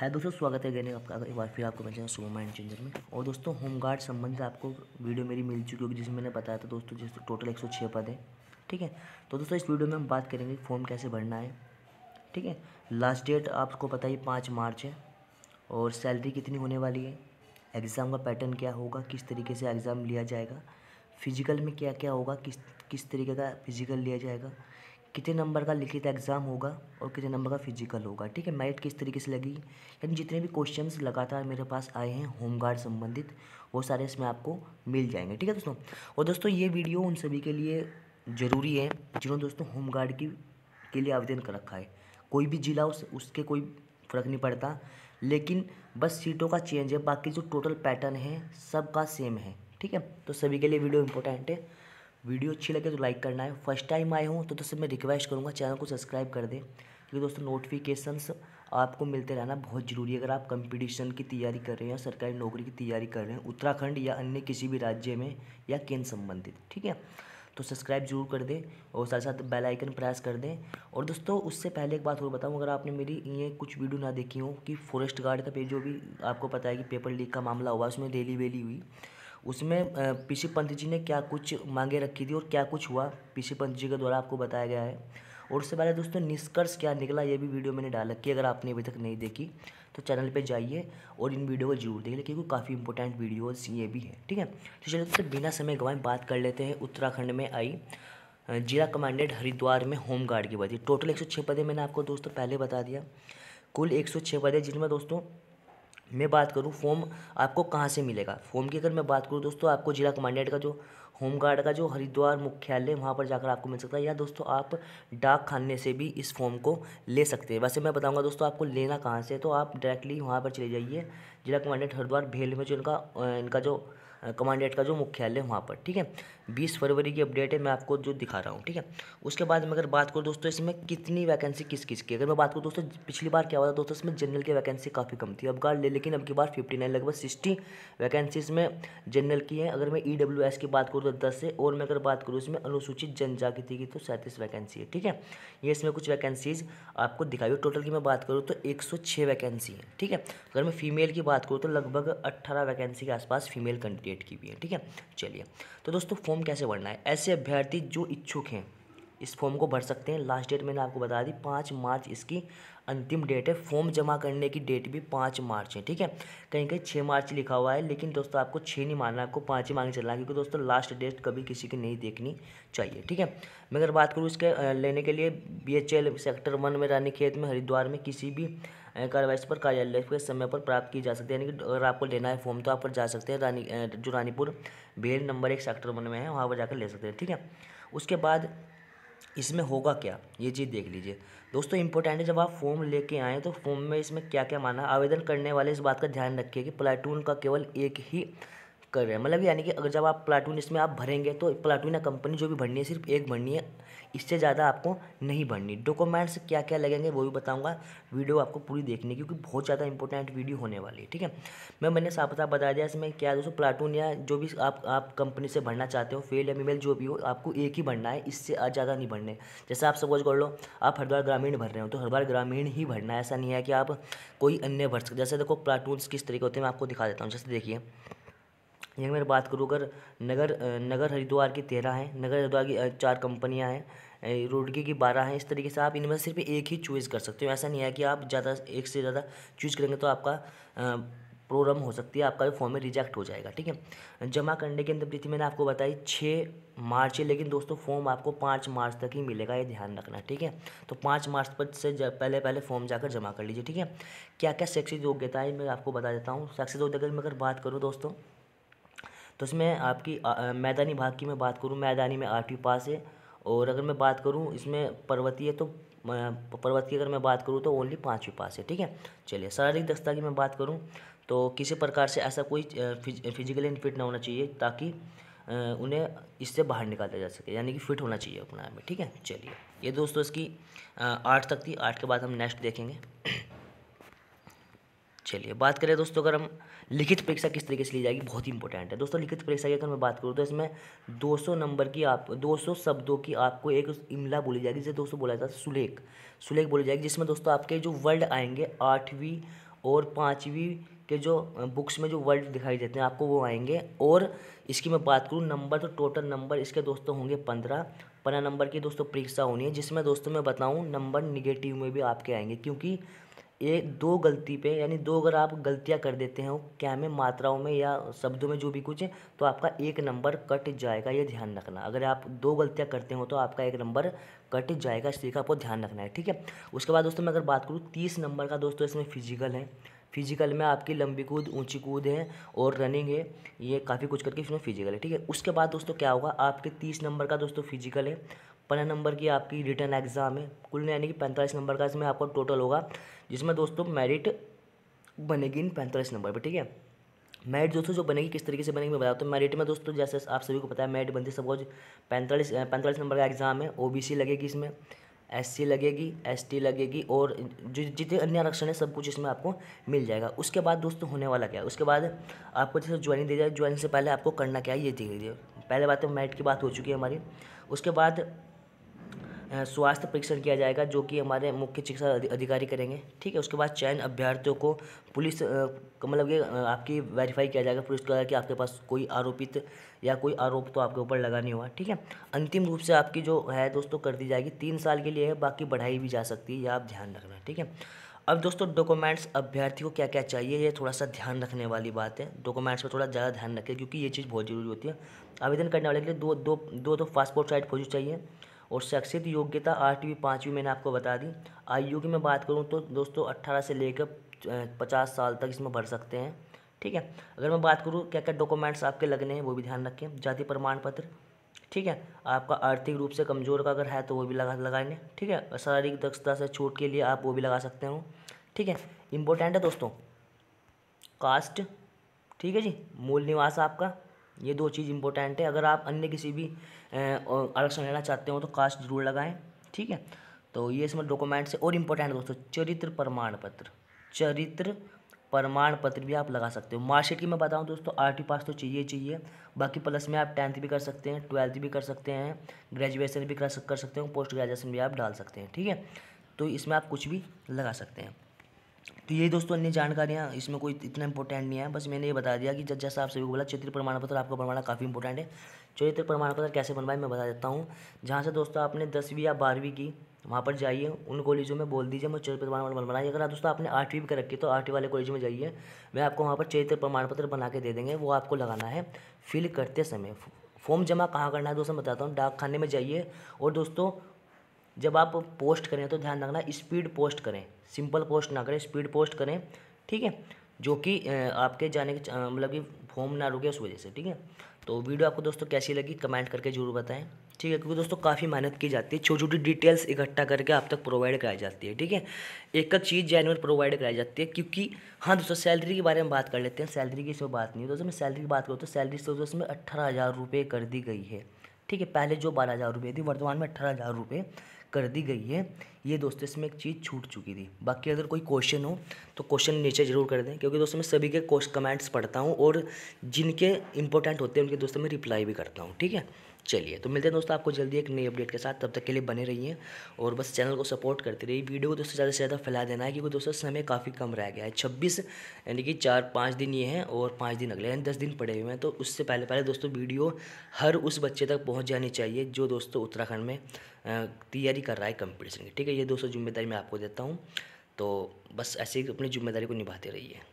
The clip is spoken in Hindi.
है दोस्तों स्वागत है गैनिक आपका एक बार फिर आपको मैं सुपर माइंड चेंजर में और दोस्तों होम गार्ड संबंधित आपको वीडियो मेरी मिल चुकी होगी जिसमें मैंने बताया था दोस्तों जिस टोटल एक सौ छः पद है ठीक है तो दोस्तों इस वीडियो में हम बात करेंगे फॉर्म कैसे भरना है ठीक है लास्ट डेट आपको पता ही पाँच मार्च है और सैलरी कितनी होने वाली है एग्ज़ाम का पैटर्न क्या होगा किस तरीके से एग्ज़ाम लिया जाएगा फिजिकल में क्या क्या होगा किस किस तरीके का फिजिकल लिया जाएगा कितने नंबर का लिखित एग्ज़ाम होगा और कितने नंबर का फिजिकल होगा ठीक है मेरिट किस तरीके से लगेगी यानी जितने भी क्वेश्चंस लगातार मेरे पास आए हैं होमगार्ड संबंधित वो सारे इसमें आपको मिल जाएंगे ठीक है दोस्तों और दोस्तों ये वीडियो उन सभी के लिए ज़रूरी है जिन्होंने दोस्तों होमगार्ड की के लिए आवेदन कर रखा है कोई भी जिला उस उसके कोई फ़र्क नहीं पड़ता लेकिन बस सीटों का चेंज है बाकी जो टोटल पैटर्न है सबका सेम है ठीक है तो सभी के लिए वीडियो इंपॉर्टेंट है वीडियो अच्छी लगे तो लाइक करना है फर्स्ट टाइम आए हूँ तो दोस्तों मैं रिक्वेस्ट करूँगा चैनल को सब्सक्राइब कर दें क्योंकि दोस्तों नोटिफिकेशंस आपको मिलते रहना बहुत ज़रूरी है अगर आप कंपटीशन की तैयारी कर रहे हैं या सरकारी नौकरी की तैयारी कर रहे हैं उत्तराखंड या अन्य किसी भी राज्य में या केंद्र संबंधित ठीक है तो सब्सक्राइब जरूर कर दें और साथ साथ बेल आइकन प्रेस कर दें और दोस्तों उससे पहले एक बात और बताऊं अगर आपने मेरी ये कुछ वीडियो ना देखी हो कि फॉरेस्ट गार्ड का पेज जो भी आपको पता है कि पेपर लीक का मामला हुआ उसमें डेली वेली हुई उसमें पीसी पंत जी ने क्या कुछ मांगे रखी थी और क्या कुछ हुआ पीसी पंत जी के द्वारा आपको बताया गया है और उससे पहले दोस्तों निष्कर्ष क्या निकला ये भी वीडियो मैंने डाल रखी है अगर आपने अभी तक नहीं देखी तो चैनल पे जाइए और इन वीडियो को जरूर देख क्योंकि काफ़ी इंपॉर्टेंट वीडियोस ये भी हैं ठीक है तो चलिए दोस्तों बिना समय गवाए बात कर लेते हैं उत्तराखंड में आई जिला कमांडेंट हरिद्वार में होम गार्ड की बात टोटल एक सौ पदे मैंने आपको दोस्तों पहले बता दिया कुल एक सौ पदे जिनमें दोस्तों मैं बात करूँ फॉर्म आपको कहाँ से मिलेगा फॉर्म की अगर मैं बात करूँ दोस्तों आपको जिला कमांडेंट का जो होमगार्ड का जो हरिद्वार मुख्यालय वहाँ पर जाकर आपको मिल सकता है या दोस्तों आप डाक खाने से भी इस फॉर्म को ले सकते हैं वैसे मैं बताऊँगा दोस्तों आपको लेना कहाँ से तो आप डायरेक्टली वहाँ पर चले जाइए जिला कमांडेंट हरिद्वार भेल में जो इनका इनका जो कमांडेंट का जो मुख्यालय वहाँ पर ठीक है बीस फरवरी की अपडेट है मैं आपको जो दिखा रहा हूँ ठीक है उसके बाद मैं अगर बात करूँ दोस्तों इसमें कितनी वैकेंसी किस किस की अगर मैं बात करूँ दोस्तों पिछली बार क्या हुआ था दोस्तों इसमें जनरल की वैकेंसी काफ़ी कम थी अब गार्ड ले लेकिन अब की बार फिफ्टी नाइन लगभग सिक्सटी वैकेंसीज में जनरल की है अगर मैं ई e की बात करूँ तो दस है और मैं अगर बात करूँ इसमें अनुसूचित जनजाति की तो सैंतीस वैकेंसी है ठीक है ये इसमें कुछ वैकेंसीज आपको दिखाई हुई टोटल की मैं बात करूँ तो एक वैकेंसी है ठीक है अगर मैं फीमेल की बात करूँ तो लगभग अट्ठारह वैकेंसी के आसपास फीमेल कैंडिडेट की भी है ठीक है चलिए तो दोस्तों फॉर्म कैसे भरना है ऐसे अभ्यर्थी जो इच्छुक हैं इस फॉर्म को भर सकते हैं लास्ट डेट मैंने आपको बता दी पाँच मार्च इसकी अंतिम डेट है फॉर्म जमा करने की डेट भी पाँच मार्च है ठीक है कहीं कहीं छः मार्च लिखा हुआ है लेकिन दोस्तों आपको छः नहीं मानना आपको पाँच ही मांगनी चलना क्योंकि दोस्तों लास्ट डेट कभी किसी की नहीं देखनी चाहिए ठीक है मैं अगर बात करूँ इसके लेने के लिए बी सेक्टर वन में रानी खेत में हरिद्वार में किसी भी कार्रवाई पर कार्यालय के समय पर प्राप्त की जा सकती है यानी कि अगर आपको लेना है फॉर्म तो आप पर जा सकते हैं रानी जो रानीपुर भेल नंबर एक सेक्टर वन में है वहाँ पर जाकर ले सकते हैं ठीक है उसके बाद इसमें होगा क्या ये चीज़ देख लीजिए दोस्तों इंपॉर्टेंट है जब आप फॉर्म लेके आएँ तो फॉर्म में इसमें क्या क्या माना आवेदन करने वाले इस बात का ध्यान रखिए कि प्लाटून का केवल एक ही कर रहे हैं मतलब यानी कि अगर जब आप प्लाटून इसमें आप भरेंगे तो प्लाटून या कंपनी जो भी भरनी है सिर्फ एक भरनी है इससे ज़्यादा आपको नहीं भरनी डॉक्यूमेंट्स क्या क्या लगेंगे वो भी बताऊँगा वीडियो आपको पूरी देखने की क्योंकि बहुत ज़्यादा इंपॉर्टेंट वीडियो होने वाली है ठीक है मैं मैंने साफ साफ बता दिया इसमें क्या दोस्तों प्लाटून या जो भी आप आप कंपनी से भरना चाहते हो फेल या मीमेल जो भी हो आपको एक ही भरना है इससे ज़्यादा नहीं भरने जैसे आप सपोज कर लो आप हरिद्वार ग्रामीण भर रहे हो तो हरिद्वार ग्रामीण ही भरना है ऐसा नहीं है कि आप कोई अन्य भर सकते जैसे देखो प्लाटून किस तरीके होते हैं मैं आपको दिखा देता हूँ जैसे देखिए यहीं मैं बात करूँ अगर नगर नगर हरिद्वार की तेरह हैं नगर हरिद्वार की चार कंपनियां हैं रोडगी की बारह हैं इस तरीके से आप इनमें सिर्फ एक ही चूज़ कर सकते हो ऐसा नहीं है कि आप ज़्यादा एक से ज़्यादा चूज़ करेंगे तो आपका प्रोग्राम हो सकती है आपका भी फॉर्म में रिजेक्ट हो जाएगा ठीक है जमा करने की अंतिम तिथि मैंने आपको बताई छः मार्च है लेकिन दोस्तों फॉर्म आपको पाँच मार्च तक ही मिलेगा ये ध्यान रखना ठीक है तो पाँच मार्च पर से पहले पहले फॉर्म जाकर जमा कर लीजिए ठीक है क्या क्या शैक्षिक योग्यता है मैं आपको बता देता हूँ शैक्षिक योग्यता की मैं अगर बात करूँ दोस्तों तो इसमें आपकी मैदानी भाग की मैं बात करूँ मैदानी में आठवीं पास है और अगर मैं बात करूँ इसमें पर्वतीय तो पर्वत की अगर मैं बात करूँ तो ओनली पाँचवीं पास है ठीक है चलिए शारीरिक दक्षता की मैं बात करूँ तो किसी प्रकार से ऐसा कोई फिजिकली इनफिट ना होना चाहिए ताकि उन्हें इससे बाहर निकाला जा सके यानी कि फिट होना चाहिए अपना में ठीक है चलिए ये दोस्तों इसकी आठ तक थी आठ के बाद हम नेक्स्ट देखेंगे चलिए बात करें दोस्तों अगर हम लिखित परीक्षा किस तरीके से ली जाएगी बहुत ही इंपॉर्टेंट है दोस्तों लिखित परीक्षा की अगर मैं बात करूँ तो इसमें 200 नंबर की आप 200 शब्दों की आपको एक इमला बोली जाएगी जिसे दोस्तों बोला जाता है सुलेख सुलेख बोली जाएगी जिसमें दोस्तों आपके जो वर्ड आएंगे आठवीं और पाँचवीं के जो बुक्स में जो वर्ड दिखाई देते हैं आपको वो आएंगे और इसकी मैं बात करूँ नंबर तो टोटल नंबर इसके दोस्तों होंगे पंद्रह पंद्रह नंबर की दोस्तों परीक्षा होनी है जिसमें दोस्तों मैं बताऊँ नंबर निगेटिव में भी आपके आएंगे क्योंकि ये दो गलती पे यानी दो अगर आप गलतियाँ कर देते हो क्या में मात्राओं में या शब्दों में जो भी कुछ है तो आपका एक नंबर कट जाएगा ये ध्यान रखना अगर आप दो गलतियाँ करते हो तो आपका एक नंबर कट जाएगा इसलिए आपको ध्यान रखना है ठीक है उसके बाद दोस्तों मैं अगर बात करूँ तीस नंबर का दोस्तों इसमें फिजिकल है फिजिकल में आपकी लंबी कूद ऊंची कूद है और रनिंग है ये काफ़ी कुछ करके इसमें फिजिकल है ठीक है उसके बाद दोस्तों क्या होगा आपके तीस नंबर का दोस्तों फिजिकल है पंद्रह नंबर की आपकी रिटर्न एग्ज़ाम है कुल यानी कि पैंतालीस नंबर का इसमें आपका टोटल होगा जिसमें दोस्तों मेरिट बनेगी इन पैंतालीस नंबर पर ठीक है मेरिट दोस्तों जो बनेगी किस तरीके से बनेगी मैं बताता हूँ मेरिट में दोस्तों जैसे आप सभी को पता है मेरिट बनती सपोज पैंतालीस पैंतालीस नंबर का एग्ज़ाम है ओ लगेगी इसमें एस लगेगी एस लगेगी और जो जितने अन्य आरक्षण है सब कुछ इसमें आपको मिल जाएगा उसके बाद दोस्तों होने वाला क्या है उसके बाद आपको जैसे ज्वाइनिंग दे जाए ज्वाइनिंग से पहले आपको करना क्या है ये देख लीजिए पहले बात तो मैट की बात हो चुकी है हमारी उसके बाद स्वास्थ्य परीक्षण किया जाएगा जो कि हमारे मुख्य चिकित्सा अधिकारी करेंगे ठीक है उसके बाद चयन अभ्यर्थियों को पुलिस मतलब ये आपकी वेरीफाई किया जाएगा पुलिस द्वारा कि आपके पास कोई आरोपित या कोई आरोप तो आपके ऊपर लगा नहीं हुआ ठीक है अंतिम रूप से आपकी जो है दोस्तों कर दी जाएगी तीन साल के लिए है बाकी बढ़ाई भी जा सकती है या आप ध्यान रखना ठीक है अब दोस्तों डॉक्यूमेंट्स अभ्यर्थी को क्या क्या चाहिए ये थोड़ा सा ध्यान रखने वाली बात है डॉक्यूमेंट्स पर थोड़ा ज़्यादा ध्यान रखें क्योंकि ये चीज़ बहुत ज़रूरी होती है आवेदन करने वाले के लिए दो दो दो तो पासपोर्ट साइज फोटो चाहिए और शैक्षित योग्यता आठवीं पाँचवीं मैंने आपको बता दी आयु की मैं बात करूँ तो दोस्तों अट्ठारह से लेकर पचास साल तक इसमें भर सकते हैं ठीक है अगर मैं बात करूँ क्या क्या डॉक्यूमेंट्स आपके लगने हैं वो भी ध्यान रखें जाति प्रमाण पत्र ठीक है आपका आर्थिक रूप से कमज़ोर का अगर है तो वो भी लगा लगाएंगे ठीक है शारीरिक दक्षता से छूट के लिए आप वो भी लगा सकते हो ठीक है इम्पोर्टेंट है दोस्तों कास्ट ठीक है जी मूल निवास आपका ये दो चीज़ इंपॉर्टेंट है अगर आप अन्य किसी भी आरक्षण लेना चाहते हो तो कास्ट जरूर लगाएं ठीक है तो ये इसमें डॉक्यूमेंट्स और इम्पोर्टेंट दोस्तों चरित्र प्रमाण पत्र चरित्र प्रमाण पत्र भी आप लगा सकते हो मार्कशीट की मैं बताऊं दोस्तों टी पास तो चाहिए चाहिए बाकी प्लस में आप टेंथ भी कर सकते हैं ट्वेल्थ भी कर सकते हैं ग्रेजुएशन भी कर सकते हो पोस्ट ग्रेजुएशन भी आप डाल सकते हैं ठीक है तो इसमें आप कुछ भी लगा सकते हैं तो यही दोस्तों अन्य जानकारियाँ इसमें कोई इतना इंपॉर्टेंट नहीं है बस मैंने ये बता दिया कि जैसा आप सभी को बोला चित्र प्रमाण पत्र आपको बनवाना काफ़ी इंपॉर्टेंट है चरित्र प्रमाण पत्र कैसे बनवाए मैं बता देता हूँ जहाँ से दोस्तों आपने दसवीं या बारहवीं की वहाँ पर जाइए उन कॉलेजों में बोल दीजिए मैं चरित्र प्रमाण पत्र बनाइए अगर आप दोस्तों आपने आठवीं भी कर रखी तो आठवीं वाले कॉलेज में जाइए मैं आपको वहाँ पर चरित्र प्रमाण पत्र बना के दे देंगे वो आपको लगाना है फिल करते समय फॉर्म जमा कहाँ करना है दोस्तों बताता हूँ डाक खाने में जाइए और दोस्तों जब आप पोस्ट करें तो ध्यान रखना स्पीड पोस्ट करें सिंपल पोस्ट ना करें स्पीड पोस्ट करें ठीक है जो कि आपके जाने के मतलब कि फॉर्म ना रुके उस वजह से ठीक है तो वीडियो आपको दोस्तों कैसी लगी कमेंट करके जरूर बताएं ठीक है क्योंकि दोस्तों काफ़ी मेहनत की जाती है छोटी छोटी डिटेल्स इकट्ठा करके आप तक प्रोवाइड कराई जाती है ठीक है एक एक चीज़ जेनुअन प्रोवाइड कराई जाती है क्योंकि हाँ दोस्तों सैलरी के बारे में बात कर लेते हैं सैलरी की इसमें बात नहीं है दोस्तों मैं सैलरी की बात करूँ तो सैलरी से तो दोस्तों इसमें अट्ठारह हज़ार रुपये कर दी गई है ठीक है पहले जो बारह हज़ार रुपये थी वर्तमान में अट्ठारह हज़ार रुपये कर दी गई है ये दोस्तों इसमें एक चीज़ छूट चुकी थी बाकी अगर कोई क्वेश्चन हो तो क्वेश्चन नीचे ज़रूर कर दें क्योंकि दोस्तों मैं सभी के कमेंट्स पढ़ता हूँ और जिनके इंपॉर्टेंट होते हैं उनके दोस्तों मैं रिप्लाई भी करता हूँ ठीक है चलिए तो मिलते हैं दोस्तों आपको जल्दी एक नई अपडेट के साथ तब तक के लिए बने रहिए और बस चैनल को सपोर्ट करते रहिए वीडियो को दोस्तों ज़्यादा से ज़्यादा फैला देना है क्योंकि दोस्तों समय काफ़ी कम रह गया है छब्बीस यानी कि चार पाँच दिन ये हैं और पाँच दिन अगले यानी दस दिन पड़े हुए हैं तो उससे पहले पहले दोस्तों वीडियो हर उस बच्चे तक पहुँच जानी चाहिए जो दोस्तों उत्तराखंड में तैयारी कर रहा है कंपटीशन की ठीक है ये दोस्तों जिम्मेदारी मैं आपको देता हूँ तो बस ऐसे ही अपनी जिम्मेदारी को निभाते रहिए